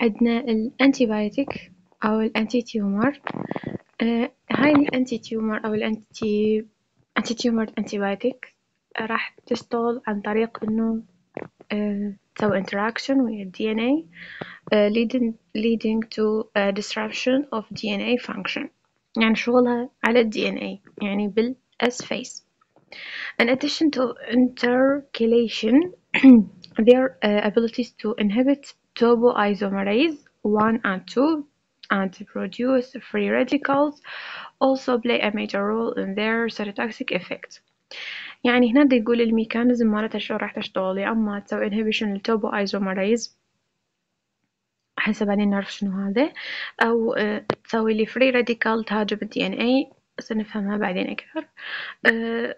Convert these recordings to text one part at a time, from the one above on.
عندنا بايوتيك آه، او الانتي تيومر آه هاي الانتي تيومر او الانتي انتي تيومر انتي بايوتيك راح تشتغل عن طريق انه آه تسوي interaction ويا الدي ان اي leading leading to a آه، disruption of DNA function يعني شغلها على ال DNA يعني بال S phase In addition to intercalation, their uh, آه، abilities to inhibit topoisomerase one and two and produce free radicals also play a major role in their cytotoxic effect يعني هنا بدي يقول الميكانيزم مالتها شلون راح تشتغل يا اما تسوي انهبيشن للتوبو ايزوميريز حسب بعدين نعرف شنو هذا او تسوي لي فري راديكال تهاجم الدي ان اي سنفهمها بعدين اكثر uh,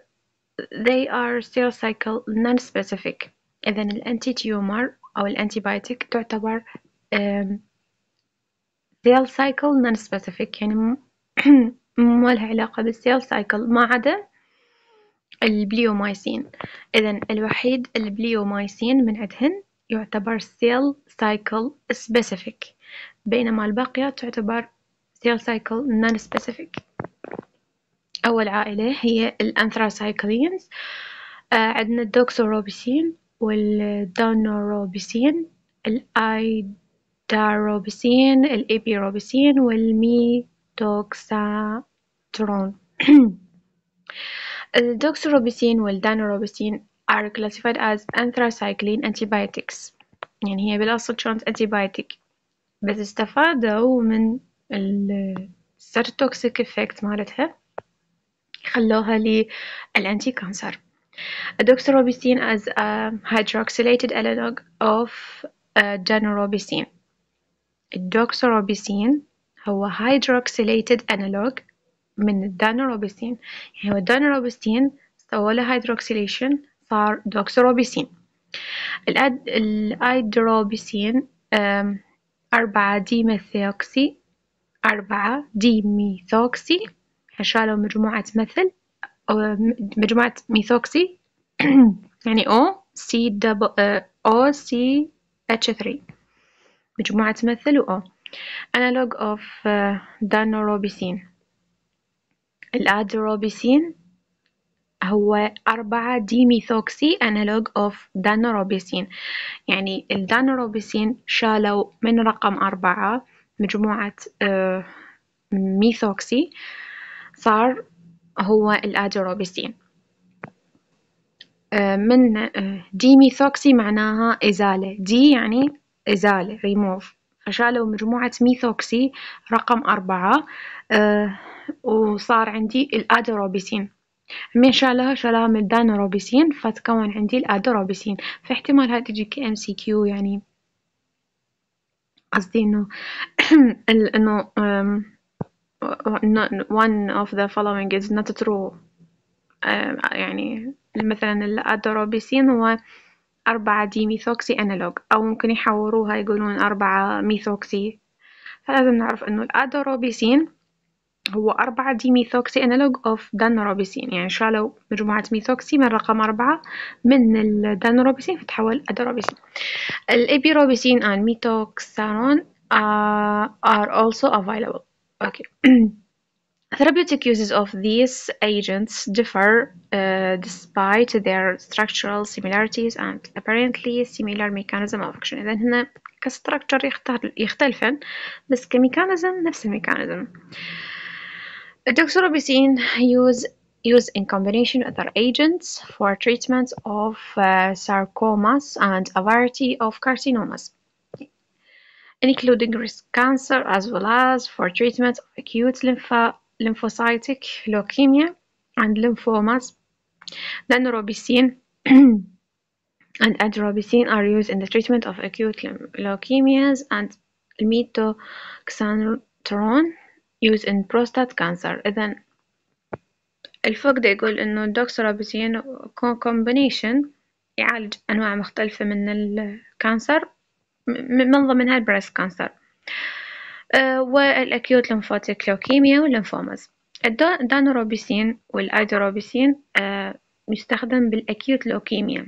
they are cell cycle non-specific اذا الانتي تيومر أو الأنتيبايتيك تعتبر سيل سايكل نون سبيسيفيك يعني ما لها علاقة بالسيل سايكل ما عدا البليومايسين إذا الوحيد البليومايسين من عندهن يعتبر سيل سايكل سبيسيفيك بينما الباقية تعتبر سيل سايكل نون سبيسيفيك أول عائلة هي الأنثراسايكلينز آه، عندنا الدوكسوروبيسين والدانوروبيسين الايداروبسين الابيروبسين والميتوكساترون الدوكسروبسين والدانوروبيسين are classified as anthracycline antibiotics يعني هي بالأصل كانت انتيبايتيك بس استفادوا من السيرتوكسيك افكت مالتها خلوها للأنتي كانسر doxorubicin as a hydroxylated analog of دانوروبيسين danirobicin الدوكسوروبيسين هو هيدروكسيليتد انالوج من الدانوروبيسين يعني الدانوروبيسين سوى له هيدروكسيليشن صار دوكسوروبيسين الأد... الايدروبيسين أربعة ديميثوكسي أربعة ديميثوكسي شالوا مجموعة مثل مجموعة ميثوكسي يعني O C دبل O C H 3 مجموعة تمثل و O analog of آه، الأدروبيسين هو أربعة ديميثوكسي أنالوج أوف دانوروبيسين يعني الدانوروبيسين شالوا من رقم أربعة مجموعة آه، ميثوكسي صار هو الأجروبيسين آه، من آه، ديميثوكسي معناها إزالة دي يعني إزالة ريموف فشالوا مجموعة ميثوكسي رقم أربعة آه، وصار عندي الأدروبيسين من شالها شالها من الدانروبيسين فتكون عندي الأدروبيسين فاحتمال هاي تجي كي ام سي كيو يعني قصدي انه انه one of the following is not true آه، يعني مثلا الأدروبيسين هو أربعة دي ميثوكسي أنالوج أو ممكن يحوروها يقولون أربعة ميثوكسي فلازم نعرف إنه الأدروبيسين هو أربعة دي ميثوكسي أنالوج أوف دانروبيسين يعني شالوا مجموعة ميثوكسي من رقم أربعة من الدانروبيسين فتحول أدروبيسين الإبيروبيسين and آه، ميثوكسارون آه، are also available Okay. Therapeutic uses of these agents differ uh, despite their structural similarities and apparently similar mechanism of action إذا هنا كستراكتشر يختلفن بس كميكانيزم نفس الميكانيزم Doxorubicin use used in combination with other agents for treatments of uh, sarcomas and a variety of carcinomas including risk cancer as well as for treatment of acute lympho lymphocytic leukemia and lymphomas. Danrobicin and adrabicin are used in the treatment of acute leukemias and الميتوكسانترون used in prostate cancer إذا الفوق ده يقول إنه الدوكسورابيتين combination يعالج أنواع مختلفة من الكانسر من ضمنها البريس كانسر والأكيوت لمفاتيك لوكيميا والليمفوماز الدانوروبيسين والأيدوروبيسين أه، يستخدم بالأكيوت لوكيميا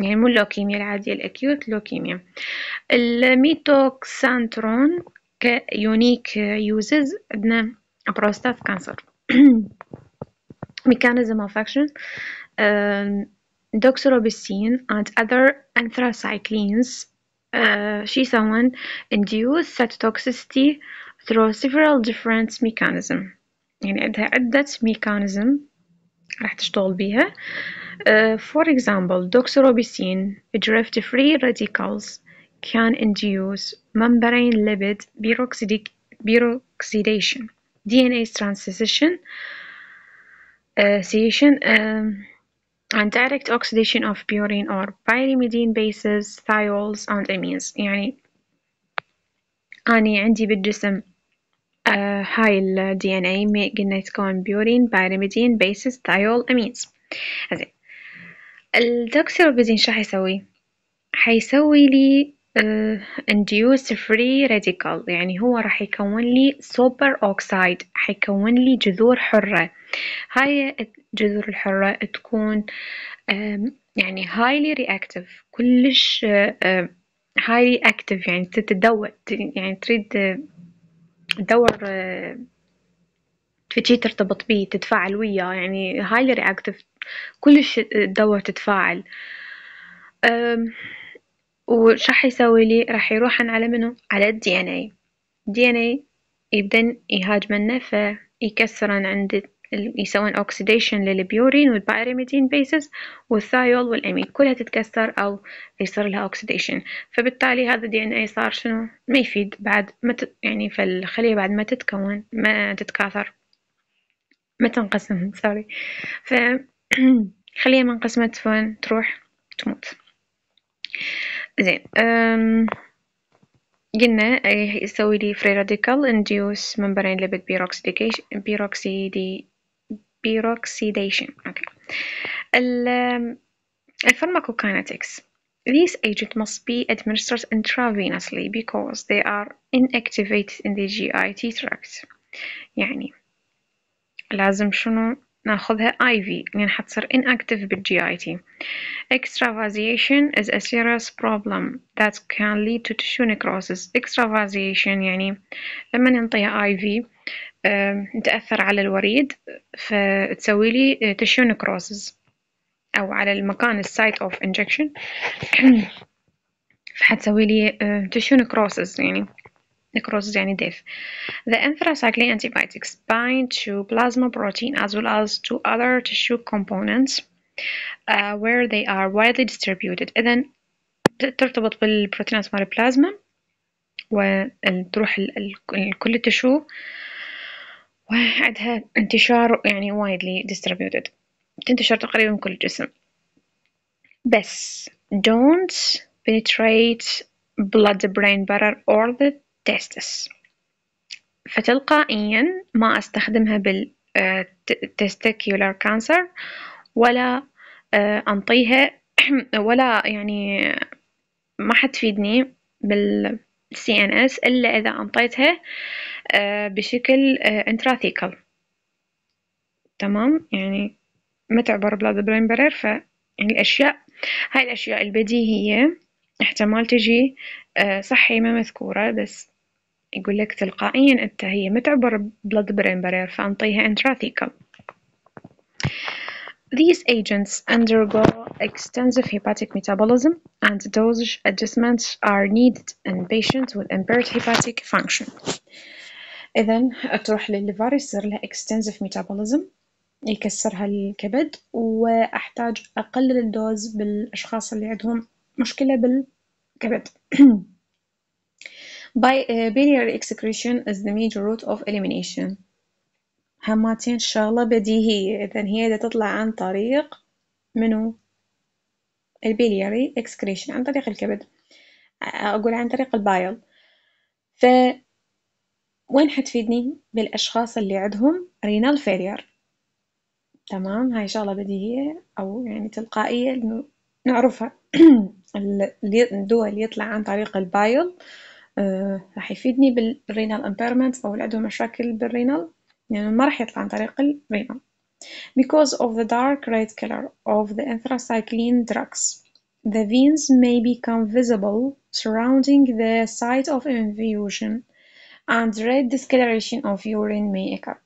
يعني مو اللوكيميا العادية الأكيوت لوكيميا الميتوكسانترون كيونيك يوزز عندنا بروستات كانسر ميكانيزم اوف اكشن doxorubicin and other anthracyclines Uh, someone induce cytotoxicity through several different mechanisms يعني عندها عدة mechanism راح تشتغل بيها uh, for example doxorubicin drift free radicals can induce membrane lipid peroxidation DNA transition uh, um, عن direct oxidation of purine or pyrimidine bases, thiols and amines يعني أني عندي بالجسم آه هاي ال DNA قلنا تكون purine, pyrimidine bases thiol amines زين الدكتور بزين شو حيسوي؟ حيسوي لي آه، induced free radical يعني هو راح يكون لي سوبر اوكسايد حيكون لي جذور حرة هاي الجذور الحرة تكون يعني highly reactive كلش آه، آه، highly active يعني تتدور يعني تريد تدور تجي ترتبط بيه تتفاعل وياه يعني highly reactive كلش تدور تتفاعل وش راح يسوي لي راح يروح على منو على الدي ان اي الدي ان اي يبدأ يهاجمنا فيكسرن عند يسوون اوكسيديشن للبيورين والبايريميدين بيسز والثايول والامين كلها تتكسر او يصير لها اوكسيديشن فبالتالي هذا الدي ان اي صار شنو ما يفيد بعد ما ت... يعني فالخليه بعد ما تتكون ما تتكاثر ما تنقسم سوري ف خليه منقسمه تروح تموت زين أم قلنا يسوي لي فري radical induce membrane lipid peroxidation peroxidation اوكي الفارماكوكاينetics These agents must be administered intravenously because they are inactivated in the GIT tract. يعني لازم شنو ناخذها IV لأن حتصير inactive بالجي اي تي. Extravasation is a serious problem that can lead to tissue necrosis. Extravasation يعني لما ننطيها IV تأثر على الوريد فتسوي لي tissue necrosis أو على المكان السايت اوف انجكشن فحتسوي لي tissue necrosis يعني. Across the death. The anthracycline antibiotics bind to plasma protein as well as to other tissue components uh, where they are widely distributed. إذا ترتبط بالبروتينات مال البلازما وتروح لكل التشو وعندها انتشار يعني widely distributed تنتشر تقريبا كل الجسم بس don't penetrate blood brain barrier or the testis فتلقائيا ما أستخدمها بال آه، testicular cancer ولا آه، أنطيها ولا يعني ما حتفيدني بال CNS إلا إذا أنطيتها آه، بشكل intrathecal تمام يعني ما تعبر بلاد برين برير ف يعني الأشياء هاي الأشياء البديهية احتمال تجي صحي ما مذكورة بس يقول لك تلقائيا أنت هي ما تعبر blood brain barrier فأنطيها intrathecal These agents undergo extensive hepatic metabolism and dosage adjustments are needed in patients with impaired hepatic function. إذا تروح للليفر يصير لها extensive metabolism يكسرها الكبد وأحتاج أقلل الدوز بالأشخاص اللي عندهم مشكلة بالكبد Biliary uh, excretion is the major route of elimination هماتين شغلة بديهية إذا هي دا تطلع عن طريق منو البيلياري excretion عن طريق الكبد أقول عن طريق البايل ف وين حتفيدني بالأشخاص اللي عندهم رينال فيلير تمام هاي شغلة بديهية أو يعني تلقائية نعرفها الدول اللي يطلع عن طريق البايل راح يفيدني بالرينال امبيرمنت أو اللي عندهم مشاكل بالرينال يعني ما راح يطلع عن طريق الرينال because of the dark red color of the anthracycline drugs the veins may become visible surrounding the site of infusion and red discoloration of urine may occur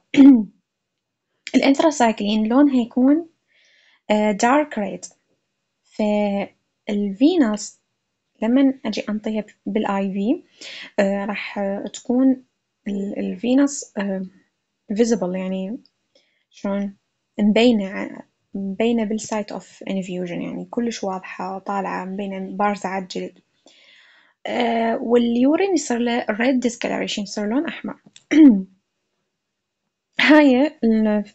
الانثراسايكلين لونها يكون دارك ريد فالفينوس لما اجي انطيها بالاي في آه، راح تكون الفينس فيزبل آه، يعني شلون مبينه مبينه بالسايت اوف انفيوجن يعني كلش واضحه طالعه مبينه بارزه على الجلد آه، واليورين يصير له ريد ديسكلاريشن يصير لون احمر هاي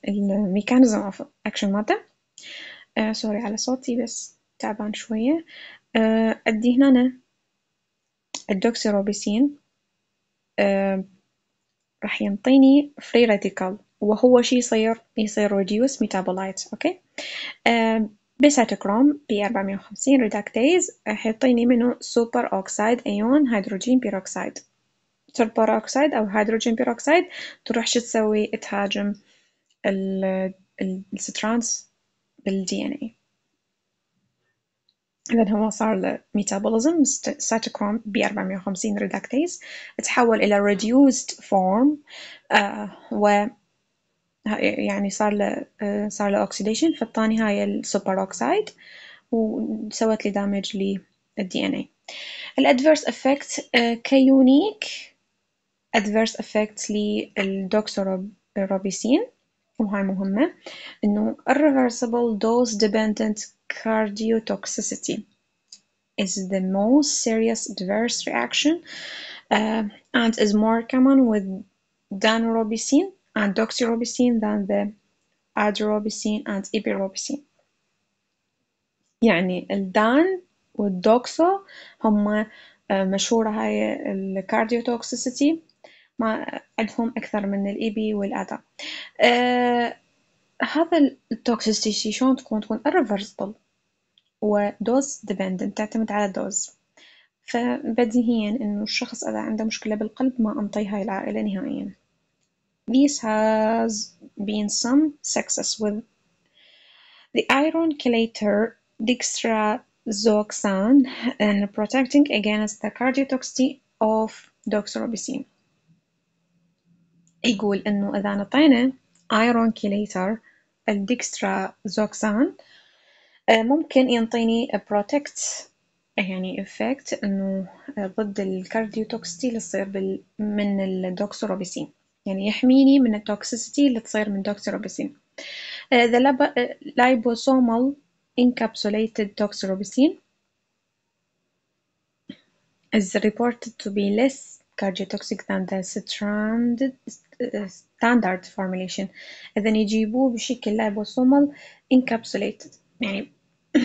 الميكانيزم اوف اكشن مالته سوري على صوتي بس تعبان شويه آه، أدي هنا الدوكسيروبيسين آه، راح ينطيني فري راديكال وهو شي يصير يصير ريديوس ميتابولايت اوكي بيساتوكروم بي 450 ريداكتيز يعطيني منه سوبر اوكسايد ايون هيدروجين بيروكسايد سوبر اوكسايد او هيدروجين بيروكسايد تروح شو تسوي تهاجم السترانس بالدي ان اي إذا هو صار الميتابوليزم metabolism cytochrome B 450 reductase تحول إلى reduced form آه، و يعني صار له آه، صار له oxidation فالثاني هاي السوبر أوكسيد وسوت لي دامج للدي ان اي الادفيرس افكت كيونيك adverse effects للدوكسوروبيسين وهاي مهمة إنه irreversible dose dependent cardiotoxicity is the most serious adverse reaction uh, and is more common with danrobicin and doxorubicin than the adarubicin and epirubicin. يعني الدان والدوكسو هما مشهورة هاي الكارديوتوكسيسيتي ما عندهم أكثر من الإيبي والأدا أه uh, هذا شلون تكون تكون irreversible و dose dependent تعتمد على dose فبديهيا إنه الشخص إذا عنده مشكلة بالقلب ما أنطي هاي العائلة نهائيا This has been some success with the iron chelator dextrazoxane and protecting against the cardiotoxicity of doxorubicin يقول إنه إذا نطينا ايرون كيليتر الديكسترا زوكسان ممكن ينطيني بروتكت يعني افكت انه آه، ضد الكارديوتوكسيتي اللي تصير من الدوكسوروبيسين يعني يحميني من التوكسيسيتي اللي تصير من الدوكسوروبيسين ذا لايبوسومال انكابسوليتد doxorubicin is reported to be less كارديوتوكسيك ذان ذا ستاندرد فورميليشن اذا يجيبوه بشكل لايبوسومال انكابسوليتد يعني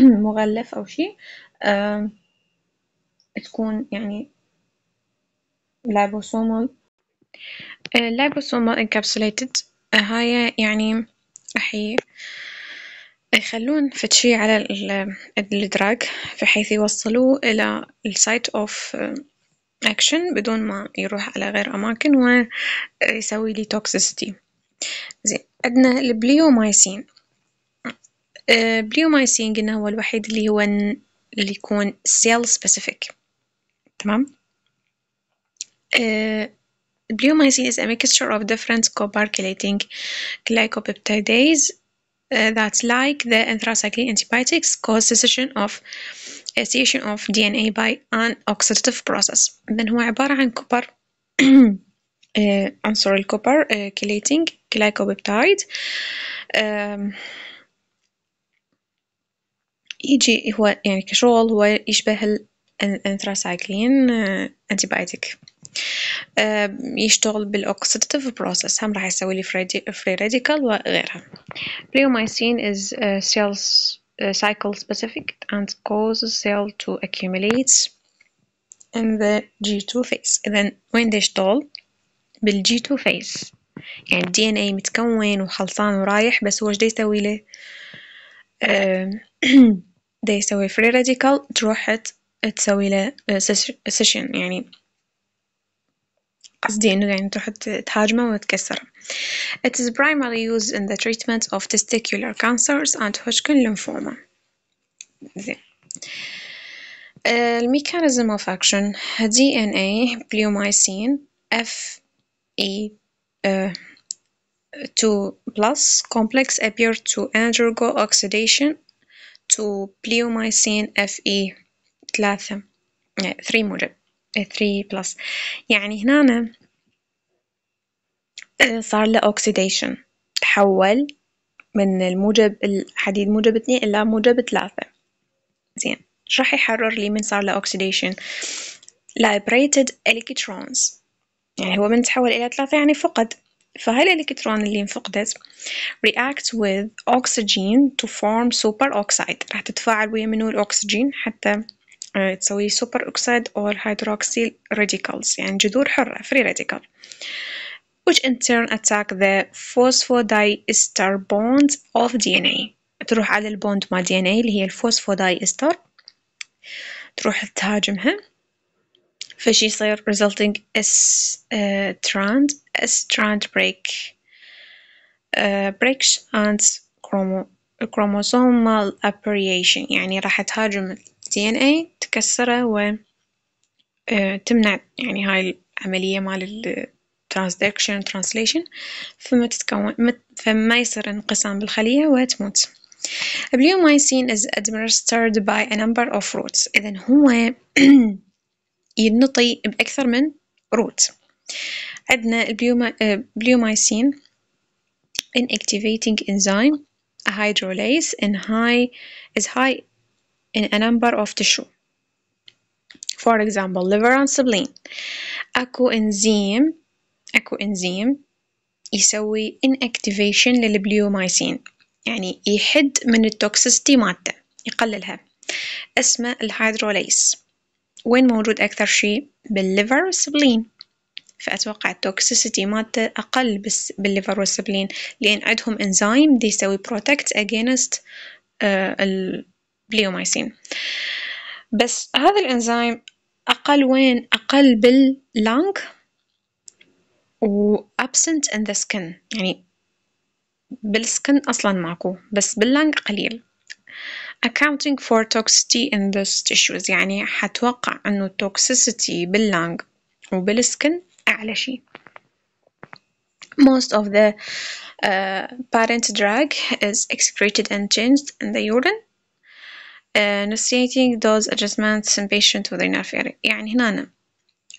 مغلف او شيء تكون يعني لايبوسومال لايبوسومال انكابسوليتد هاي يعني راح يخلون فتشي على الدراج بحيث يوصلوه الى السايت اوف اكشن بدون ما يروح على غير اماكن ويسوي لي توكسيسيتي زين عندنا البليومايسين البليومايسين آه، قلنا هو الوحيد اللي هو اللي يكون سيل سبيسيفيك تمام Bleomycin آه، is a mixture of different coparculating glycopeptidase uh, آه، that like the anthracycline antibiotics cause cessation of oxidation of DNA by an oxidative process إذن هو عبارة عن كوبر عنصر الكوبر كليتنج glycopeptide يجي هو يعني كشغل هو يشبه الانثراسايكلين انتيبايتيك آه، يشتغل بالأكسيدتيف بروسس هم راح يسوي لي فري راديكال وغيرها بليومايسين از سيلز cycle specific and causes cell to accumulate in the G2 phase إذا وين دا يشتغل بالجي 2 phase يعني الدي ان اي متكون وخلطان ورايح بس هو اش دا يسوي له دا يسوي فري راديكال تروح تسوي له سيشن يعني قصدي إنه يعني تروح تهاجمه وتكسره. It is primarily used in the treatment of testicular cancers and Hodgkin lymphoma. The uh, mechanism of action DNA bleomycin FE uh, 2 plus complex appear to undergo oxidation to bleomycin FE 3 3 موجب 3 بلس يعني هنا آه، صار له اوكسيديشن تحول من الموجب الحديد موجب اثنين إلى موجب ثلاثة زين ايش راح يحرر لي من صار له اوكسيديشن liberated electrons يعني هو من تحول إلى ثلاثة يعني فقد فهاي الإلكترون اللي انفقدت react with oxygen to form superoxide راح تتفاعل ويا منو الأكسجين حتى تسوي سوبر أكسيد or hydroxyl radicals يعني جذور حرة free radical which in turn attack the phosphodiester bond of DNA تروح على البوند مال DNA اللي هي الفوسفودايستر تروح تهاجمها فشي يصير resulting S strand uh, S strand break uh, breaks and chromosomal aberration يعني راح تهاجم تي ان اي تكسره و آه، تمنع يعني هاي العملية مال الترانسدكشن ترانسليشن فما تتكون فما يصير انقسام بالخلية وتموت Bleomycin is administered by a number of roots إذا هو ينطي بأكثر من روت عندنا البليومايسين آه، inactivating enzyme a hydrolase in high is high in a number of tissue for example liver and spleen اكو انزيم اكو انزيم يسوي inactivation للبليومايسين يعني يحد من التوكسيستي مالته يقللها اسمه الهيدروليز وين موجود أكثر شيء بالليفر والسبلين فأتوقع التوكسيسيتي مالته أقل بس بالليفر والسبلين لأن عندهم إنزيم دي يسوي protect against uh, بليومايسين بس هذا الانزيم اقل وين اقل باللانج و absent in the skin يعني بالسكن اصلا ماكو بس باللانج قليل accounting for toxicity in those tissues يعني حتوقع انه toxicity باللانج وبالسكن اعلى شيء most of the uh, parent drug is excreted and changed in the urine Nuciating آه، those adjustments in patient with renal failure يعني هنا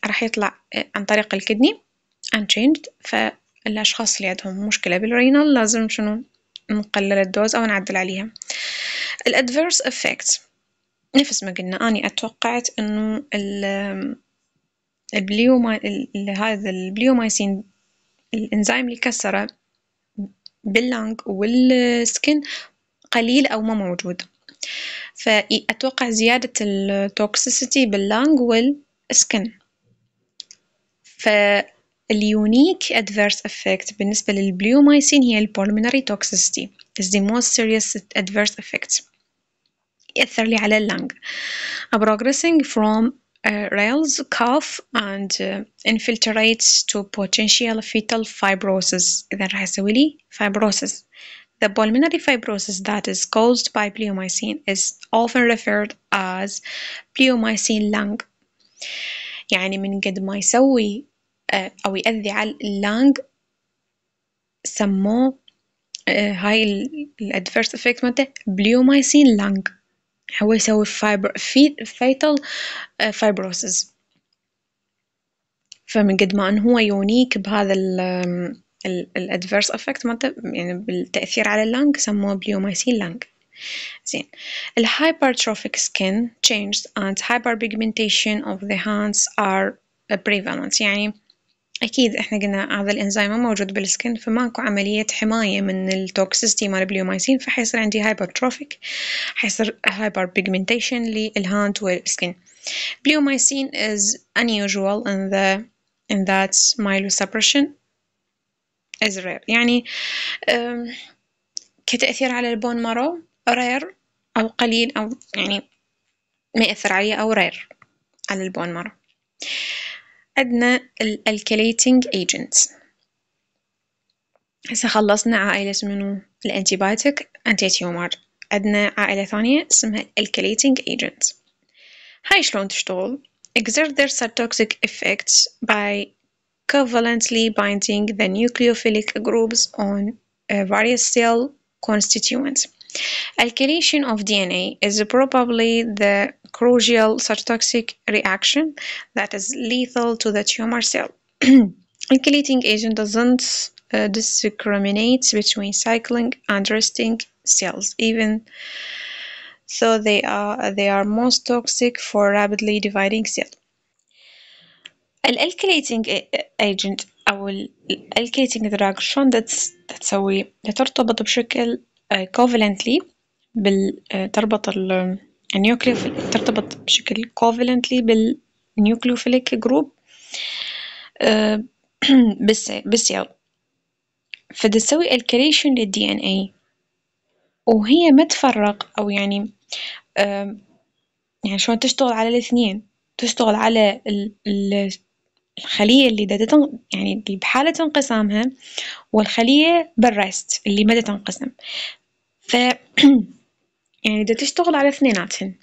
راح يطلع آه، عن طريق الكدني unchanged فالأشخاص اللي عندهم مشكلة بالرينال لازم شنو نقلل الدوز أو نعدل عليها الادفيرس effects نفس ما قلنا أني أتوقعت أنه البليوما هذا البليومايسين الإنزيم اللي كسره باللانج والسكن قليل أو ما موجود فأتوقع زيادة التوكسيسيتي باللانج والسكن فاليونيك adverse effect بالنسبة للبليومايسين هي البولمنري توكسيسيتي is the most serious adverse effect يأثر لي على اللنج progressing from uh, rails cough and uh, infiltrates to potential fetal fibrosis إذا راح يسوي fibrosis The pulmonary fibrosis that is caused by bleomycin is often referred as bleomycin lung يعني من قد ما يسوي آه، أو يأذي على اللنج سموه آه، هاي الادفيرس افكت مالته بليومايسين لانج هو يسوي فايبر فيتال فايبروسز فمن قد ما ان هو يونيك بهذا الادفيرس افكت مالته يعني بالتاثير على اللنج سموه بليومايسين لنج زين الهايبرتروفيك skin changes and hyperpigmentation of the hands are prevalent يعني اكيد احنا قلنا هذا الانزيم ما موجود بالسكن فماكو عمليه حمايه من التوكسيستي مال البليومايسين فحيصير عندي هايبرتروفيك حيصير هايبر بيجمنتيشن للهاند والسكن بليومايسين is unusual in the in that myelosuppression از rare يعني كتأثير على البون مارو رير أو قليل أو يعني ما يأثر عليه أو رير على البون مارو عندنا الالكليتنج ايجنتس هسه خلصنا عائلة منو الانتيبايتك انتي تيومر عندنا عائلة ثانية اسمها الكليتنج ايجنتس هاي شلون تشتغل exert their cytotoxic effects by covalently binding the nucleophilic groups on various cell constituents. Alkylation of DNA is probably the crucial cytotoxic reaction that is lethal to the tumor cell. Alkylating agent doesn't uh, discriminate between cycling and resting cells, even though they are, they are most toxic for rapidly dividing cells. الالكليتنج ايجنت او الالكليتنج دراج شلون تسوي ترتبط بشكل كوفلنتلي آه، بال آه، تربط النيوكليو آه، ترتبط بشكل كوفلنتلي بالنيوكليوفيليك جروب بالسيل فتسوي الكريشن للدي ان اي وهي ما تفرق او يعني يعني شلون تشتغل على الاثنين تشتغل على الخلية اللي دا تن... يعني اللي بحالة انقسامها والخلية بالرست اللي ما تنقسم ف يعني دا تشتغل على اثنيناتهن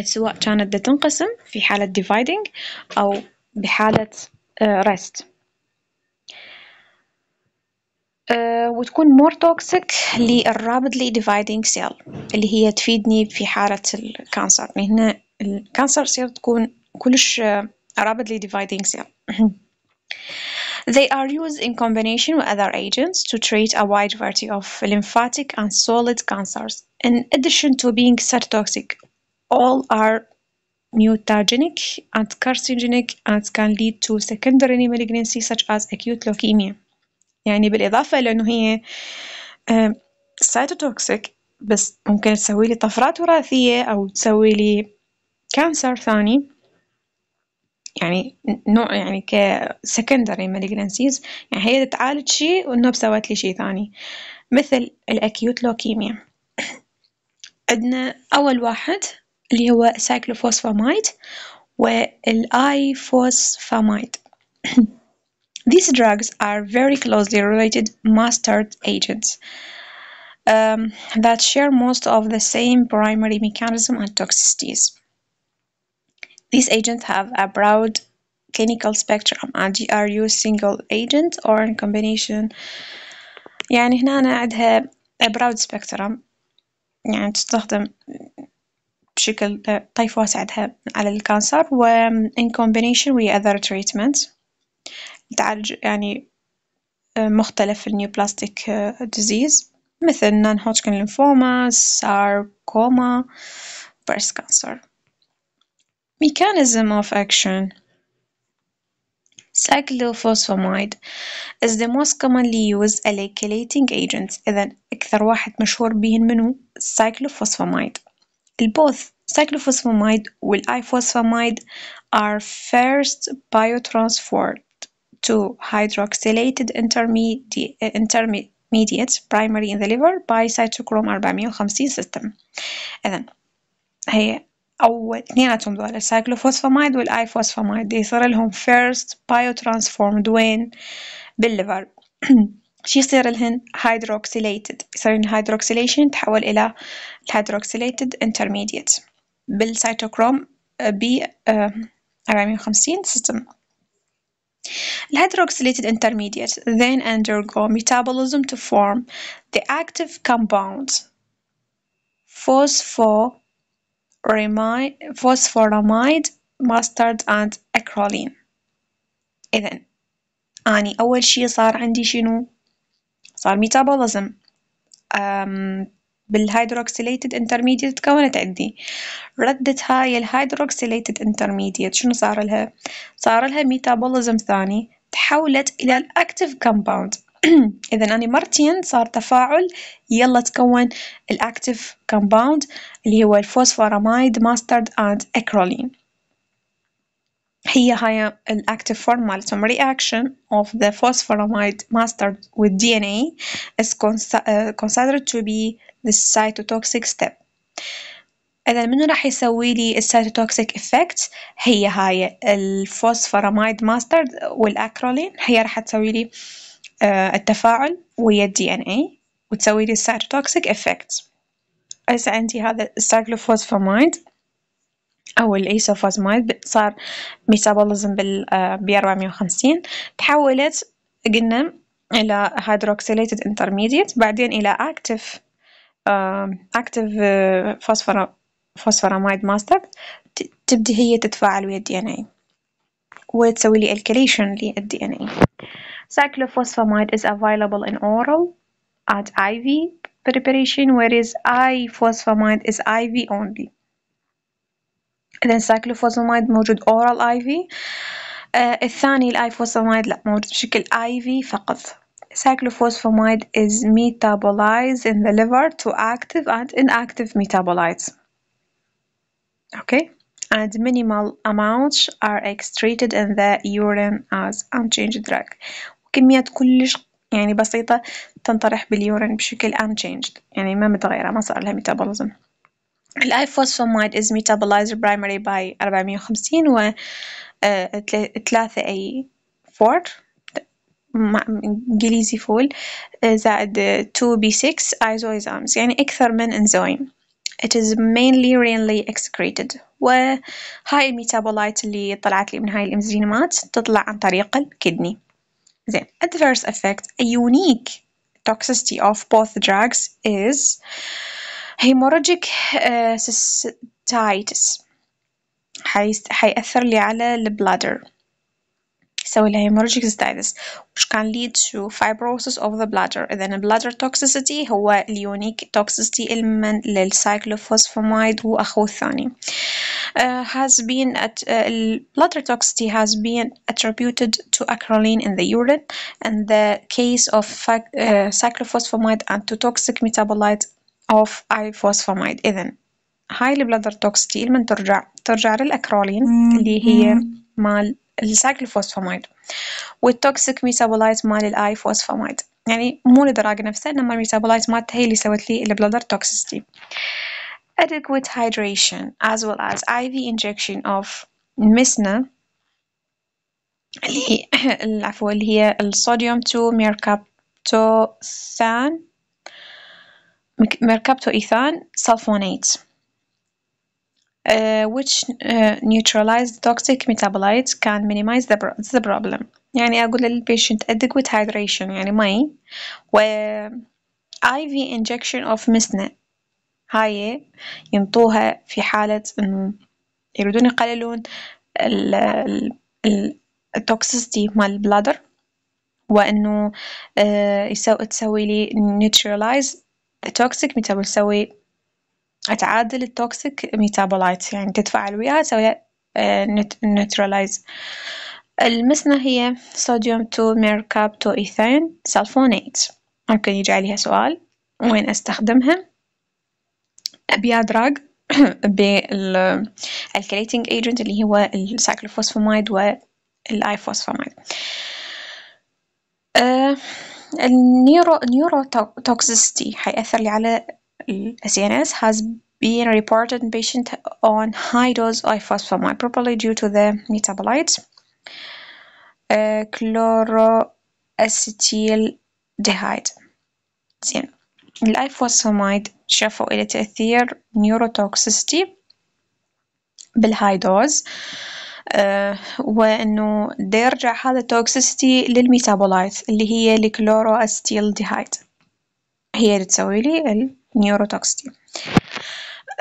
سواء كانت دا تنقسم في حالة dividing أو بحالة آه، rest آه، وتكون مور توكسيك للرابدلي dividing سيل اللي هي تفيدني في حالة الكانسر يعني من هنا الكانسر سيل تكون كلش rapidly dividing cell. They are used in combination with other agents to treat a wide variety of lymphatic and solid cancers. In addition to being cytotoxic, all are mutagenic and carcinogenic and can lead to secondary malignancy such as acute leukemia. يعني بالإضافة لأنه هي سايتوتوكسيك بس ممكن تسوي لي طفرات وراثية أو تسوي لي كانسر ثاني يعني نوع يعني secondary malignancies يعني هي تتعالج شيء والنوب سوت لي شيء ثاني مثل الاكيوت لوكيميا عندنا اول واحد اللي هو سايكلوفوسفامايد والاي فوسفامايد These drugs are very closely related mustard agents um, that share most of the same primary mechanism and toxicities. These agents have a broad clinical spectrum and are you single agent or in combination يعني هنا أنا عندها a broad spectrum يعني تستخدم بشكل طيف واسع عندها على الكانسر و in combination with other treatments تعالج يعني مختلف neoplastic disease مثل non Hodgkin lymphoma, sarcoma, breast cancer Mechanism of action cyclophosphamide is the most commonly used alkylating agent إذا أكثر واحد مشهور به منه. cyclophosphamide Both cyclophosphamide والiphosphamide are first biotransferred to hydroxylated intermediate, intermediates primary in the liver by cytochrome 450 system إذا هي او اثنيناتهم دول السايكلوفوسفامايد والايفوسفامايد يصير لهم فيرست بايو ترانسفورمد وين بالليفر شو يصير لهن هيدروكسيليتد يصيرن هيدروكسيليشن تحول الى الهيدروكسيليتد انترميديت بالسيتوكروم بي 54 سيستم The hydroxylated intermediate then undergo metabolism to form the active compound phosphorus فوسفوراميد ماسترد اند اكرولين اذا اني اول شيء صار عندي شنو صار ميتابوليزم بالهيدروكسيليتد انترميديت تكونت عندي ردت هاي الهيدروكسيليتد انترميديت شنو صار لها صار لها ميتابوليزم ثاني تحولت الى الاكتف كومباوند إذا أنا مرتين صار تفاعل يلا تكون الأكتيف كومباوند اللي هو الفوسفوراميد ماسترد أند أكرولين هي هاي الأكتيف فورم مالتهم reaction of the phosphoramide mustard with اي از uh, considered تو بي ذا سايتوتوكسيك ستيب إذا منو راح يسوي لي السيتوتوكسيك إفكت هي هاي الفوسفوراميد ماسترد والأكرولين هي راح تسوي لي آه، التفاعل ويا الدي إن إي وتسوي لي السايتوتوكسيك إفكت هسه عندي هذا السايكلوفوسفامايد أو الإيسوفوزمايد صار ميتابوليزم بال آه، بي 450 وخمسين تحولت قلنا إلى هيدروكسيليتد انترميديت بعدين إلى أكتف أكتف فوسفورا فوسفورامايد ماستر تبدي هي تتفاعل ويا الدي إن إي وتسوي لي الكليشن للدي إن إي Cyclophosphamide is available in oral at IV preparation, whereas I-phosphamide is IV only. then cyclophosphamide موجود oral IV. آه uh, الثاني الايفوسفامايد لا موجود بشكل IV فقط. Cyclophosphamide is metabolized in the liver to active and inactive metabolites. Okay, and minimal amounts are excreted in the urine as unchanged drug. كميات كلش يعني بسيطة تنطرح باليورين يعني بشكل unchanged يعني ما متغيرة ما صار لها ميتابوليزم الأيفوسفومايد از ميتابولايزر برايمري باي 450 و 3 آه، آه، أي 4 انجليزي فول آه، زائد 2 b 6 isoenzymes يعني أكثر من انزيم it is mainly renally excreted وهاي الميتابولايت اللي طلعت لي من هاي الانزيمات تطلع عن طريق الكدني The adverse effect, a unique toxicity of both drugs, is hemorrhagic uh, cystitis. حيأثر لي على البلادر يسوي لها hemorrhagic cystitis which can lead to fibrosis of the bladder a bladder toxicity هو اليونيك toxicity المن للسايكلوفوسفاميد وأخوه الثاني uh, has been at uh, bladder toxicity has been attributed to acrolein in the urine and the case of uh, cyclophosphamide and to toxic metabolite of iphosphamide إذا هاي البلادر توكسيتي من ترجع ترجع للأكرولين اللي هي مال السايكلوفوسفامايد والتوكسيك ميتابولايت مال الاي فوسفامايد يعني مو الدراج نفسه انما الميتابولايت مالته هي اللي سوت لي البلادر توكسيستي adequate hydration as well as IV injection of مسنا اللي العفو اللي هي الصوديوم 2 ميركابتوثان ميركابتو إيثان سلفونات which neutralize toxic metabolites can minimize the, the problem يعني أقول للبيشنت adequate hydration يعني مي و IV injection of مسنة هاي ينطوها في حالة إنه يريدون يقللون ال ال التوكسيستي مال البلادر وإنه تسوي لي neutralize toxic metabolites تسوي تعادل التوكسيك ميتابولايتس يعني تتفاعل وياها تسوي نيوتراليز المسنة هي صوديوم 2 ميركاب 2 إيثين سلفونيت ممكن يجي عليها سؤال وين أستخدمها بيا دراج بالكريتينج ايجنت اللي هو السايكلوفوسفامايد والايفوسفامايد آه، النيورو نيورو توكسيستي حيأثر لي على SNS mm-hmm. has been reported in patients on high dose of phosphamide due to the metabolites. Uh, chloroacetaldehyde. Lifosomide شافوا إلى تأثير neurotoxicity بالهاي دوز وأنه ديرجع هذا toxicity للميتابولايت اللي هي الكلوروستيل هي اللي تسوي لي نيوروتوكسيتي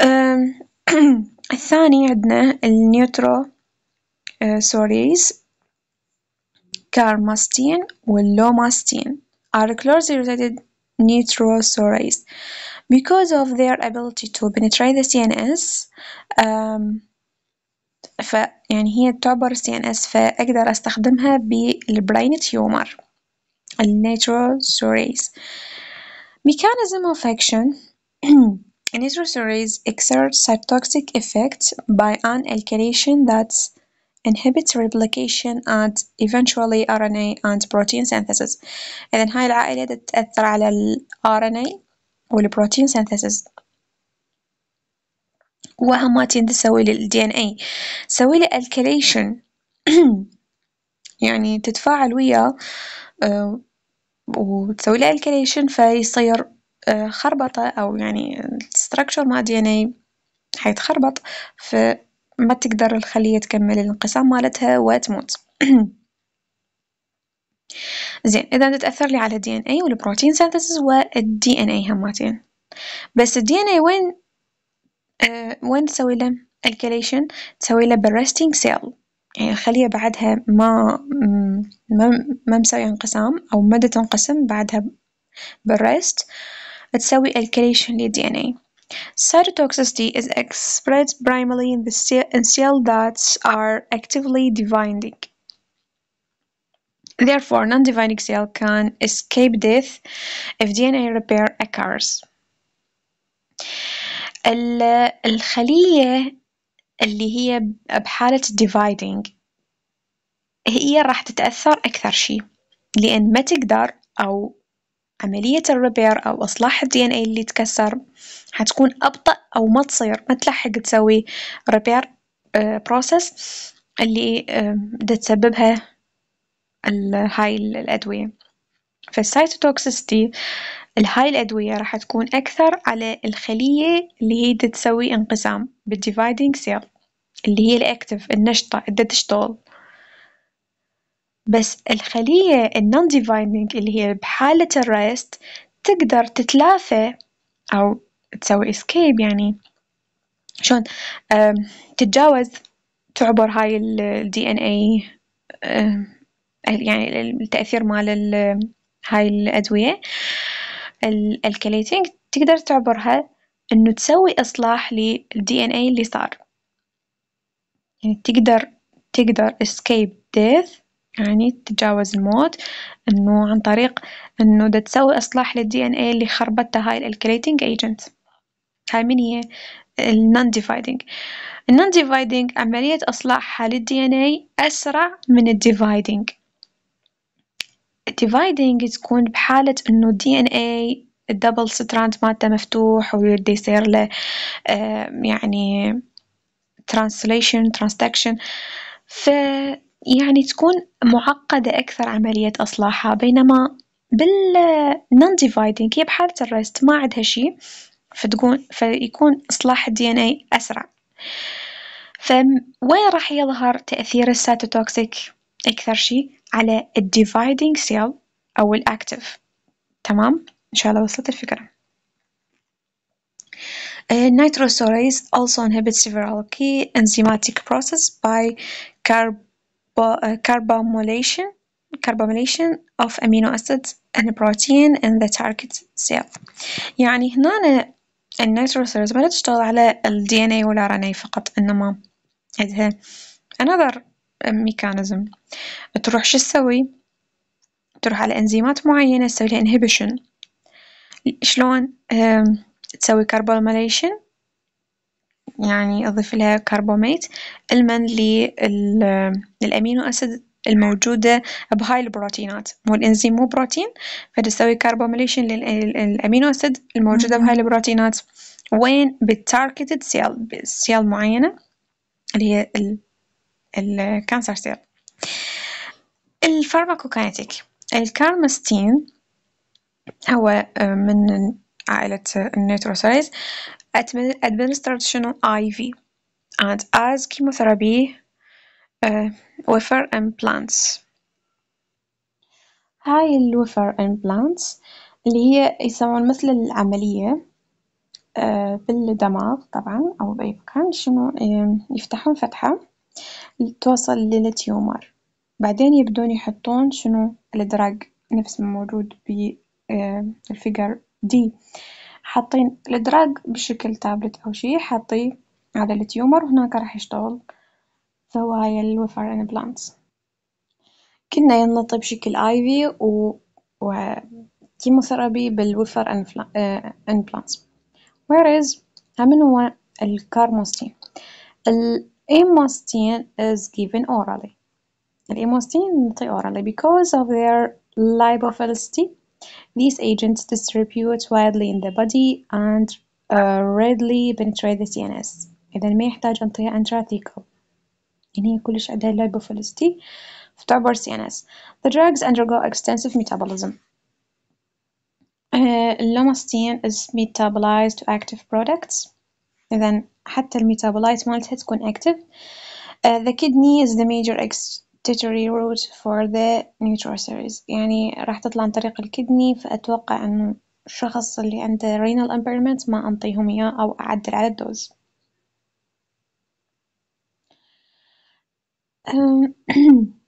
um, الثاني عندنا النيوترو سوريز كارماستين واللوماستين are closely related nitrosaurase because of their ability to penetrate the CNS um, ف يعني هي تعبر CNS فأقدر أستخدمها بالبرين تيومر النيتروسوريز Mechanism of action Nitrosurase exerts cytotoxic effects by an alkylation that inhibits replication and eventually RNA and protein synthesis إذا هاي العائلة تتأثر على ال RNA والبروتين synthesis وهم ما تندي تسوي لي DNA سوي لي alkylation يعني تتفاعل ويا وتسوي لها الكريشن فيصير آه، خربطة أو يعني الستركشور مع دي ان اي حيتخربط فما تقدر الخلية تكمل الانقسام مالتها وتموت زين إذا تتأثر لي على الدي ان اي والبروتين سينثيسيس والدي ان اي هماتين بس الدي ان اي وين أه وين تسوي له الكليشن تسوي له بالريستينج سيل يعني الخلية بعدها ما ما مسوي انقسام أو مادة تنقسم بعدها بالrest تسوي alkylation لل DNA Cytotoxicity is expressed primarily in the cell, cells that are actively dividing. Therefore, non-dividing cell can escape death if DNA repair occurs. الخلية اللي هي بحالة dividing هي راح تتأثر أكثر شي لأن ما تقدر أو عملية الربير أو إصلاح الدي إن إيه اللي تكسر حتكون أبطأ أو ما تصير ما تلحق تسوي ربير بروسس آه، اللي دا تسببها هاي الأدوية فالسايتوتوكسيستي الهاي الأدوية راح تكون أكثر على الخلية اللي هي تسوي انقسام بالديفايدينج سيل اللي هي الأكتف النشطة اللي تشتغل بس الخلية النون ديفايننج اللي هي بحالة الريست تقدر تتلافى أو تسوي اسكيب يعني شلون تتجاوز تعبر هاي الدي ان اي يعني التأثير مال هاي الأدوية الكليتينج تقدر تعبرها انه تسوي اصلاح للدي ان اي اللي صار يعني تقدر تقدر escape death يعني تتجاوز الموت انه عن طريق انه دا تسوي اصلاح للدي ان اي اللي خربتها هاي الالكليتنج ايجنت هاي من هي النون ديفايدنج النون ديفايدنج عملية اصلاحها للدي ان اي اسرع من الديفايدنج الديفايدنج تكون بحالة انه الدي ان اي الدبل ستراند مالته مفتوح ويبدا يصير له آه، يعني ترانسليشن ترانسدكشن ف يعني تكون معقدة أكثر عملية إصلاحها بينما بالنون ديفايدنج هي بحالة الريست ما عندها شي فتكون فيكون إصلاح الدي إن إي أسرع فوين راح يظهر تأثير الساتوتوكسيك أكثر شي على الديفايدنج سيل أو الأكتف تمام إن شاء الله وصلت الفكرة Uh, also inhibits several key enzymatic processes by carb carbamylation carbamylation of amino acids and protein in the target cell يعني هنا النيتروسيرز ما تشتغل على ال DNA ولا RNA فقط إنما عندها another mechanism تروح شو تسوي تروح على انزيمات معينة تسوي لها inhibition شلون تسوي carbamylation يعني أضيف لها كربوميت المن للأمينو أسيد الموجودة بهاي البروتينات مو الإنزيم مو بروتين فتسوي كربوميليشن للأمينو أسيد الموجودة بهاي البروتينات وين بالتاركتد سيل سيل معينة اللي هي الكانسر سيل الفارماكوكينيتيك الكارمستين هو آه، من عائلة النيتروسوريز administration IV and as chemotherapy uh, wafer implants هاي الوفر implants اللي هي يسمون مثل العملية آه، بالدماغ طبعا أو بأي مكان شنو آه، يفتحون فتحة توصل للتيومر بعدين يبدون يحطون شنو الدراج نفس ما موجود بالفيجر آه، دي حاطين الدراج بشكل تابلت أو شي حاطيه على التيومر وهناك راح يشتغل زوايا الوفر بلانتس كنا ينطي بشكل آيفي و, و... كيموثيرابي بالوفر ان آه، بلانتس وير از من هو الكارموستين الايموستين از جيفن اورالي الايموستين نعطي اورالي بيكوز اوف ذير lipophilicity These agents distribute widely in the body and uh, readily penetrate the CNS إذا ما يحتاج أنطية انتراثيكال يعني هي كلش عندها اللعبة فلستي فتعبر CNS The drugs undergo extensive metabolism uh, is metabolized to active products إذا حتى الميتابولايت مالتها تكون active uh, The kidney is the major ex tertiary route for the series يعني راح تطلع عن طريق الكدني فأتوقع إنه الشخص اللي عنده renal impairment ما أنطيهم إياه أو أعدل على الدوز